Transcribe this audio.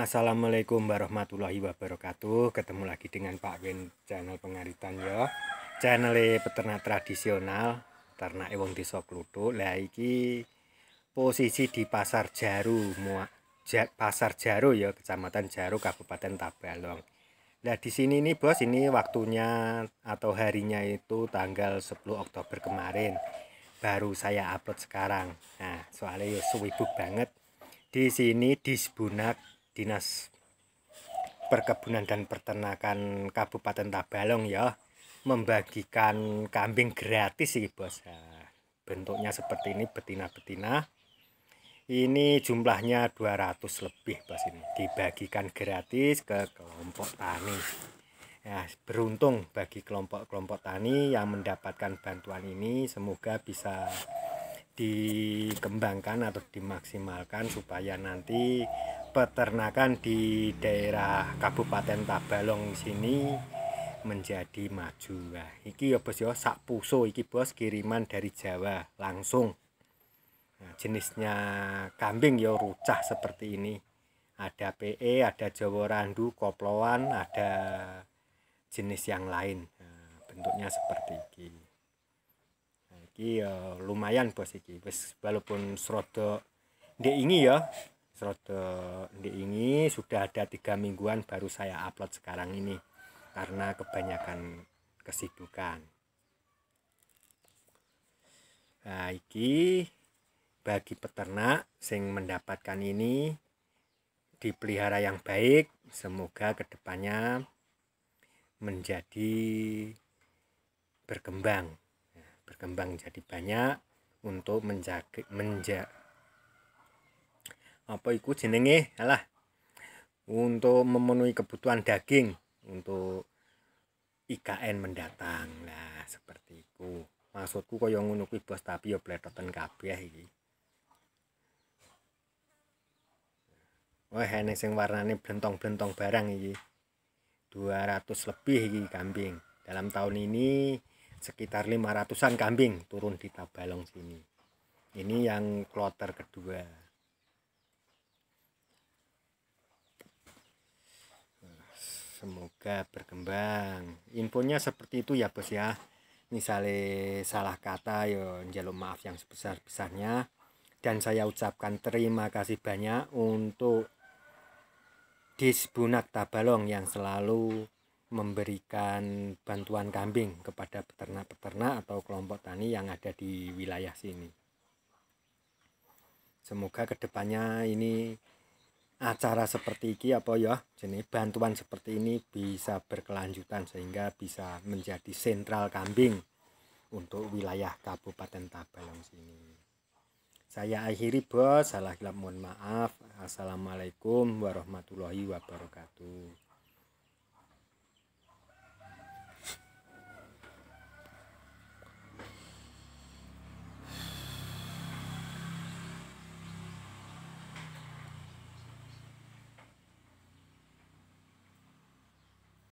Assalamualaikum warahmatullahi wabarakatuh Ketemu lagi dengan Pak Wen channel pengaritan ya Channel e peternak tradisional Ternak Ewong di Kluthuk Lah posisi di Pasar Jaru muak ja, Pasar Jaru ya Kecamatan Jaru Kabupaten Tabalong Nah di sini nih bos ini waktunya atau harinya itu tanggal 10 Oktober kemarin Baru saya upload sekarang Nah soalnya ya suwibuk banget di sini disbunak Dinas Perkebunan dan Peternakan Kabupaten Tabalong ya membagikan kambing gratis sih bos nah, bentuknya seperti ini betina-betina ini jumlahnya 200 lebih bos ini dibagikan gratis ke kelompok tani ya beruntung bagi kelompok-kelompok tani yang mendapatkan bantuan ini semoga bisa dikembangkan atau dimaksimalkan supaya nanti peternakan di daerah Kabupaten Tabalong sini menjadi maju. Nah, iki ya bos ya sak puso iki bos kiriman dari Jawa langsung. Nah, jenisnya kambing ya rucah seperti ini. Ada PE, ada Jawa Randu, koploan, ada jenis yang lain. Nah, bentuknya seperti ini. Nah, iki ya lumayan bos iki. walaupun srodok dia ini ya Eh, di ini sudah ada tiga mingguan baru saya upload sekarang ini karena kebanyakan kesibukan nah iki bagi peternak sing mendapatkan ini dipelihara yang baik semoga kedepannya menjadi berkembang nah, berkembang jadi banyak untuk menjaga menjaga apa iku jenenge alah untuk memenuhi kebutuhan daging untuk IKN mendatang nah seperti itu maksudku kau yang menunggu bos tapi ya pletoten kabeh iki wah yang warna ini bentong-bentong barang dua 200 lebih iki kambing dalam tahun ini sekitar 500-an kambing turun di Tabalong sini ini yang kloter kedua semoga berkembang infonya seperti itu ya bos ya misalnya salah kata yo ya, jalur maaf yang sebesar-besarnya dan saya ucapkan terima kasih banyak untuk Disbunak Tabalong yang selalu memberikan bantuan kambing kepada peternak-peternak atau kelompok tani yang ada di wilayah sini. Semoga kedepannya ini acara seperti ini apa ya jenis bantuan seperti ini bisa berkelanjutan sehingga bisa menjadi sentral kambing untuk wilayah Kabupaten Tabalong sini. Saya akhiri bos, salah mohon maaf. Assalamualaikum warahmatullahi wabarakatuh.